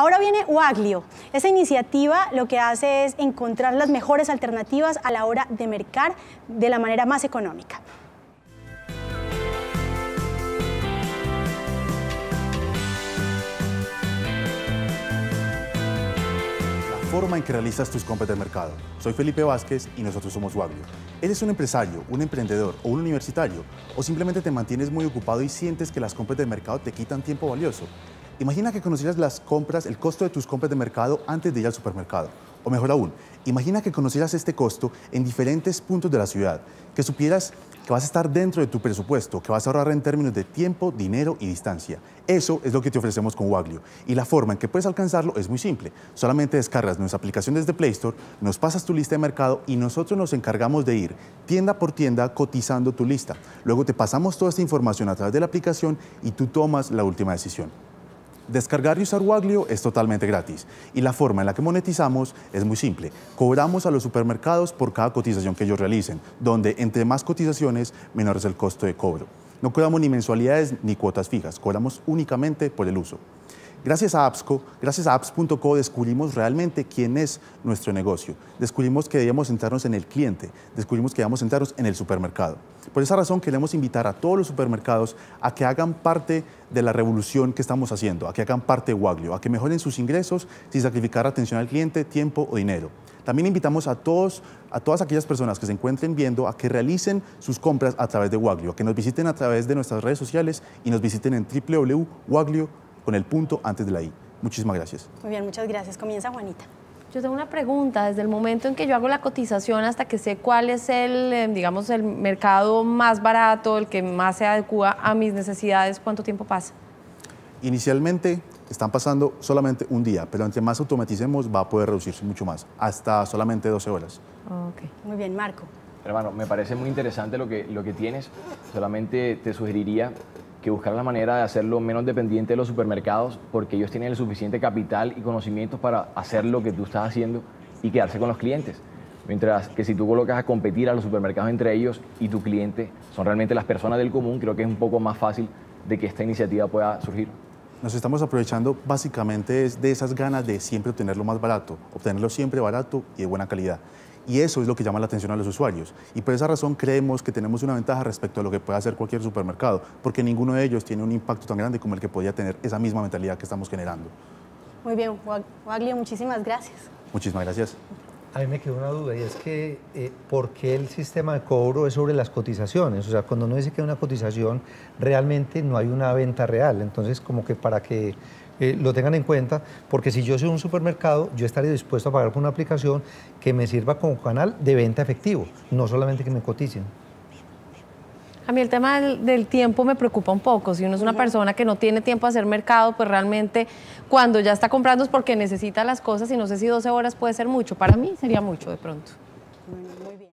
Ahora viene Waglio. Esa iniciativa lo que hace es encontrar las mejores alternativas a la hora de mercar de la manera más económica. La forma en que realizas tus compras de mercado. Soy Felipe Vázquez y nosotros somos Waglio. ¿Eres un empresario, un emprendedor o un universitario? ¿O simplemente te mantienes muy ocupado y sientes que las compras de mercado te quitan tiempo valioso? Imagina que conocieras las compras, el costo de tus compras de mercado antes de ir al supermercado. O mejor aún, imagina que conocieras este costo en diferentes puntos de la ciudad, que supieras que vas a estar dentro de tu presupuesto, que vas a ahorrar en términos de tiempo, dinero y distancia. Eso es lo que te ofrecemos con Waglio. Y la forma en que puedes alcanzarlo es muy simple. Solamente descargas nuestra aplicación desde Play Store, nos pasas tu lista de mercado y nosotros nos encargamos de ir tienda por tienda cotizando tu lista. Luego te pasamos toda esta información a través de la aplicación y tú tomas la última decisión. Descargar y usar Waglio es totalmente gratis y la forma en la que monetizamos es muy simple. Cobramos a los supermercados por cada cotización que ellos realicen, donde entre más cotizaciones, menor es el costo de cobro. No cobramos ni mensualidades ni cuotas fijas, cobramos únicamente por el uso. Gracias a APSCO, gracias a apps.co descubrimos realmente quién es nuestro negocio. Descubrimos que debíamos centrarnos en el cliente, descubrimos que debíamos centrarnos en el supermercado. Por esa razón queremos invitar a todos los supermercados a que hagan parte de la revolución que estamos haciendo, a que hagan parte de Waglio, a que mejoren sus ingresos sin sacrificar atención al cliente, tiempo o dinero. También invitamos a, todos, a todas aquellas personas que se encuentren viendo a que realicen sus compras a través de Waglio, a que nos visiten a través de nuestras redes sociales y nos visiten en www.waglio.com con el punto antes de la I. Muchísimas gracias. Muy bien, muchas gracias. Comienza Juanita. Yo tengo una pregunta. Desde el momento en que yo hago la cotización hasta que sé cuál es el, eh, digamos, el mercado más barato, el que más se adecua a mis necesidades, ¿cuánto tiempo pasa? Inicialmente están pasando solamente un día, pero entre más automaticemos va a poder reducirse mucho más, hasta solamente 12 horas. Ok, Muy bien, Marco. Hermano, me parece muy interesante lo que, lo que tienes. Solamente te sugeriría que buscar la manera de hacerlo menos dependiente de los supermercados porque ellos tienen el suficiente capital y conocimientos para hacer lo que tú estás haciendo y quedarse con los clientes. Mientras que si tú colocas a competir a los supermercados entre ellos y tu cliente son realmente las personas del común, creo que es un poco más fácil de que esta iniciativa pueda surgir. Nos estamos aprovechando básicamente de esas ganas de siempre obtenerlo más barato, obtenerlo siempre barato y de buena calidad. Y eso es lo que llama la atención a los usuarios. Y por esa razón creemos que tenemos una ventaja respecto a lo que puede hacer cualquier supermercado, porque ninguno de ellos tiene un impacto tan grande como el que podía tener esa misma mentalidad que estamos generando. Muy bien, Waglio, muchísimas gracias. Muchísimas gracias. A mí me quedó una duda y es que, eh, ¿por qué el sistema de cobro es sobre las cotizaciones? O sea, cuando uno dice que hay una cotización, realmente no hay una venta real. Entonces, como que para que eh, lo tengan en cuenta, porque si yo soy un supermercado, yo estaría dispuesto a pagar por una aplicación que me sirva como canal de venta efectivo, no solamente que me coticen. A mí el tema del, tiempo me preocupa un poco. Si uno es una persona que no tiene tiempo a hacer mercado, pues realmente cuando ya está comprando es porque necesita las cosas y no sé si 12 horas puede ser mucho. Para mí sería mucho de pronto.